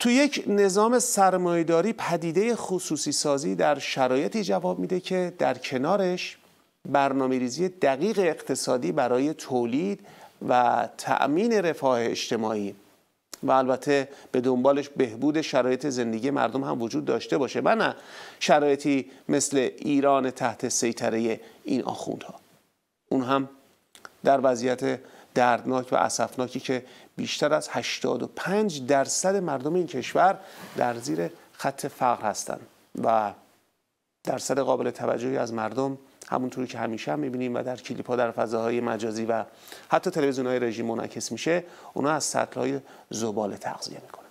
تو یک نظام سرمایداری پدیده خصوصی سازی در شرایطی جواب میده که در کنارش برنامه ریزی دقیق اقتصادی برای تولید و تأمین رفاه اجتماعی و البته به دنبالش بهبود شرایط زندگی مردم هم وجود داشته باشه و نه شرایطی مثل ایران تحت سیطره این آخوندها اون هم در وضعیت دردناک و اسفناکی که بیشتر از 85 درصد مردم این کشور در زیر خط فقر هستند و درصد قابل توجهی از مردم همونطوری که همیشه هم میبینیم و در کلیپ ها در فضاهای مجازی و حتی تلویزیون های رژیم منعکس میشه اونا از سطل های زباله تغذیه میکنن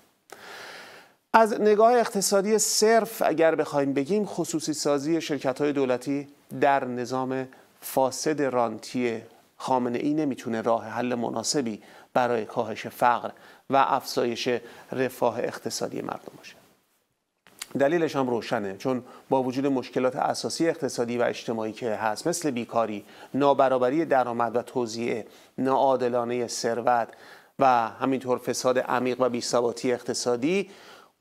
از نگاه اقتصادی صرف اگر بخوایم بگیم خصوصی سازی شرکت های دولتی در نظام فاسد رانتی خامنه ای نمیتونه راه حل مناسبی برای کاهش فقر و افزایش رفاه اقتصادی مردم باشه دلیلش هم روشنه چون با وجود مشکلات اساسی اقتصادی و اجتماعی که هست مثل بیکاری، نابرابری درآمد و توزیع ناعادلانه ثروت و همینطور فساد عمیق و بیثباتی اقتصادی،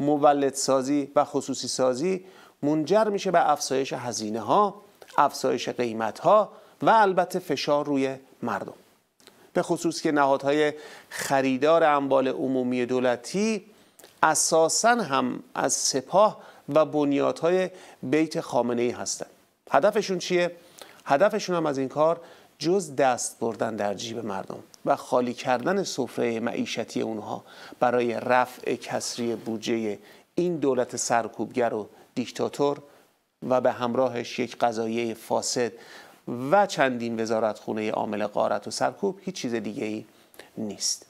مولدسازی و خصوصی سازی منجر میشه به افزایش هزینه ها، افزایش قیمت ها و البته فشار روی مردم به خصوص که نهادهای خریدار اموال عمومی دولتی اساسا هم از سپاه و بنیادهای بیت خامنه ای هستند هدفشون چیه هدفشون هم از این کار جز دست بردن در جیب مردم و خالی کردن سفره معیشتی اونها برای رفع کسری بودجه این دولت سرکوبگر و دیکتاتور و به همراهش یک قضایه فاسد و چندین وزارت خونه عامل قارت و سرکوب هیچ چیز دیگه ای نیست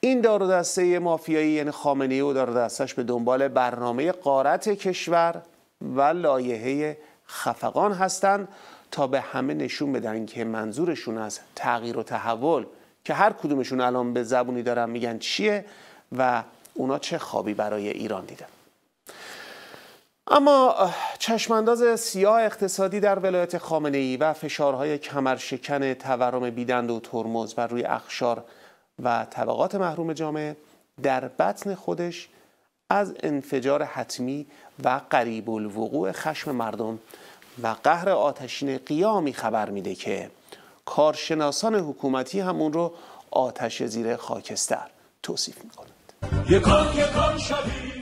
این دار دسته مافیایی یعنی خامنه و دار دستش به دنبال برنامه قارت کشور و لایحه خفقان هستند تا به همه نشون بدن که منظورشون از تغییر و تحول که هر کدومشون الان به زبونی دارن میگن چیه و اونا چه خوابی برای ایران دیدن اما چشمانداز سیاه اقتصادی در ولایت خامنه ای و فشارهای کمرشکن تورم بیدند و ترمز بر روی اخشار و طبقات محروم جامعه در بطن خودش از انفجار حتمی و قریب الوقوع خشم مردم و قهر آتشین قیامی خبر میده که کارشناسان حکومتی همون رو آتش زیر خاکستر توصیف میکنند